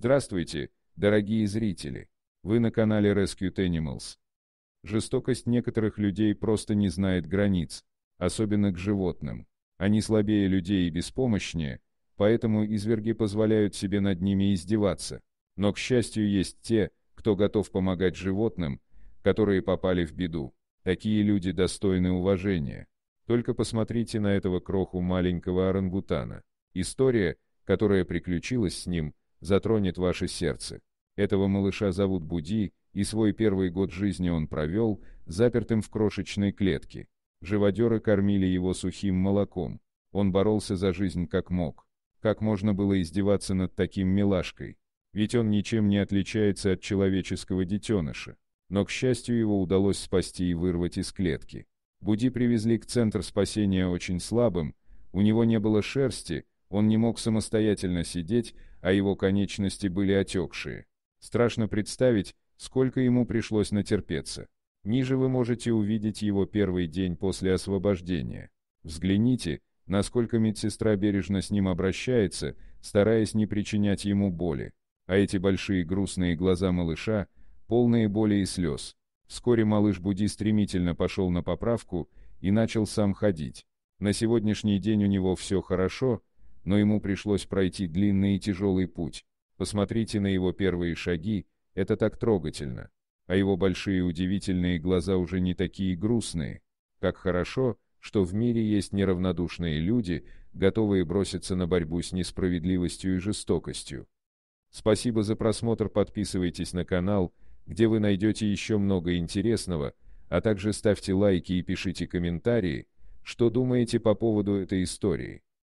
Здравствуйте, дорогие зрители! Вы на канале Rescue Animals. Жестокость некоторых людей просто не знает границ, особенно к животным. Они слабее людей и беспомощнее, поэтому изверги позволяют себе над ними издеваться. Но, к счастью, есть те, кто готов помогать животным, которые попали в беду. Такие люди достойны уважения. Только посмотрите на этого кроху маленького орангутана. История, которая приключилась с ним, затронет ваше сердце. Этого малыша зовут Буди, и свой первый год жизни он провел, запертым в крошечной клетке. Живодеры кормили его сухим молоком. Он боролся за жизнь как мог. Как можно было издеваться над таким милашкой? Ведь он ничем не отличается от человеческого детеныша. Но, к счастью, его удалось спасти и вырвать из клетки. Буди привезли к центр спасения очень слабым, у него не было шерсти, он не мог самостоятельно сидеть, а его конечности были отекшие. Страшно представить, сколько ему пришлось натерпеться. Ниже вы можете увидеть его первый день после освобождения. Взгляните, насколько медсестра бережно с ним обращается, стараясь не причинять ему боли. А эти большие грустные глаза малыша, полные боли и слез. Вскоре малыш Буди стремительно пошел на поправку и начал сам ходить. На сегодняшний день у него все хорошо, но ему пришлось пройти длинный и тяжелый путь. Посмотрите на его первые шаги, это так трогательно. А его большие удивительные глаза уже не такие грустные. Как хорошо, что в мире есть неравнодушные люди, готовые броситься на борьбу с несправедливостью и жестокостью. Спасибо за просмотр, подписывайтесь на канал, где вы найдете еще много интересного, а также ставьте лайки и пишите комментарии, что думаете по поводу этой истории.